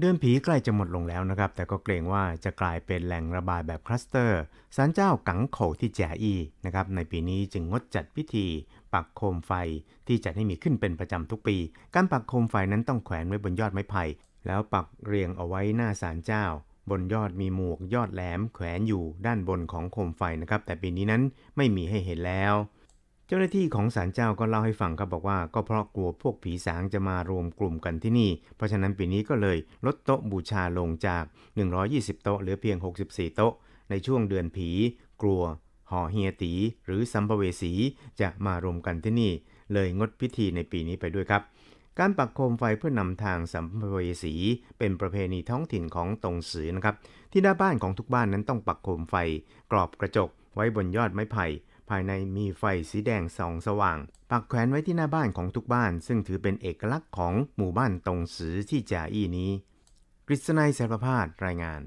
เดือนผีใกล้จะหมดลงแล้วนะครับ แต่ก็เกรงว่าจะกลายเป็นแหล่งระบาดแบบคลัสเตอร์สารเจ้ากังโขที่แจอีนะครับ ในปีนี้จึงงดจัดพิธีปักโคมไฟที่จัดให้มีขึ้นเป็นประจำทุกปี การปักโคมไฟนั้นต้องแขวนไว้บนยอดไม้ไผ่ แล้วปักเรียงเอาไว้หน้าสารเจ้า บนยอดมีหมวกยอดแหลมแขวนอยู่ด้านบนของโคมไฟนะครับ แต่ปีนี้นั้นไม่มีให้เห็นแล้วเจ้าหน้าที่ของศาลเจ้าก็เล่าให้ฟังครับบอกว่าก็เพราะกลัวพวกผีสางจะมารวมกลุ่มกันที่นี่ เพราะฉะนั้นปีนี้ก็เลยลดโต๊ะบูชาลงจาก 120 โต๊ะเหลือเพียง 64 โต๊ะในช่วงเดือนผี กลัวห่อเฮียตี หรือสัมภเวสีจะมารวมกันที่นี่ เลยงดพิธีในปีนี้ไปด้วยครับ การปักโคมไฟเพื่อนำทางสัมภเวสี เป็นประเพณีท้องถิ่นของตงสือนะครับ ที่หน้าบ้านของทุกบ้านนั้นต้องปักโคมไฟ กรอบกระจกไว้บนยอดไม้ไผ่ภายในมีไฟสีแดงสองสว่างปักแขวนไว้ที่หน้าบ้านของทุกบ้านซึ่งถือเป็นเอกลักษณ์ของหมู่บ้านตรงสือที่จ่าอี้นี้กฤษณัยเสระพาสรายงาน